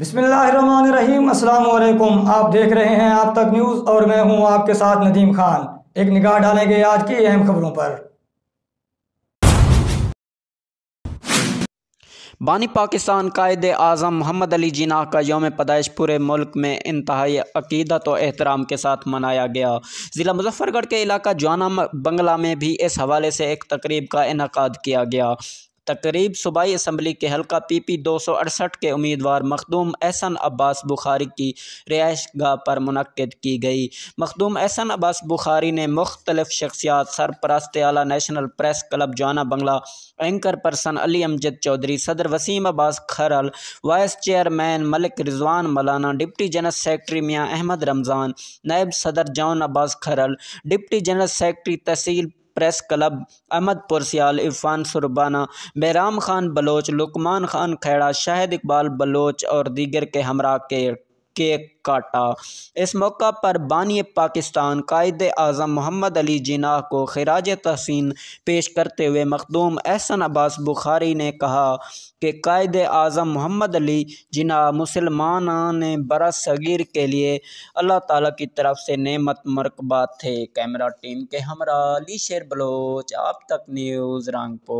अस्सलाम वालेकुम आप देख रहे हैं आप तक न्यूज़ और मैं हूं आपके साथ नदीम खान एक निगाह डालेंगे आज की अहम खबरों पर बानी पाकिस्तान कायद आज़म मोहम्मद अली जिना का योम पैदाइश पूरे मुल्क में इंतहाई अकीदत और एहतराम के साथ मनाया गया ज़िला मुजफ्फरगढ़ के इलाका जाना बंगला में भी इस हवाले से एक तकरीब का इनका किया गया तकरीब सूबाई इसम्बली के हल्का पी पी दो सौ अड़सठ के उम्मीदवार मखदूम एहसन अब्बास बुखारी की रिहाइश गाह पर मनद की गई मखदूम एहसन अब्बास बुखारी ने मुख्तलिफ शख्सियात सरपरस्त आला नेशनल प्रेस क्लब जाना बंगला एंकर पर्सन अली अमजद चौधरी सदर वसीम अब्बास खरल वाइस चेयरमैन मलिक रिजवान मौलाना डिप्टी जनरल सेक्रटरी मियाँ अहमद रमज़ान नायब सदर John Abbas Kharal deputy general secretary तहसील प्रेस क्लब अहमद पुरसियाल इरफान सुरबाना बैराम खान बलोच लुकमान खान खैड़ा शाहिद इकबाल बलोच और दीगर के हमरा के केक काटा इस मौका पर बानी पाकिस्तान कायद अजम मोहम्मद अली जिनाह को खराज तहसीन पेश करते हुए मखदूम एहसन अब्बास बुखारी ने कहा कि कायद अजम मोहम्मद अली जिना मुसलमान बरा सगीर के लिए अल्लाह ताला की तरफ से नेमत मरकबा थे कैमरा टीम के हमरा अली शेर बलोच आप तक न्यूज़ रंगपुर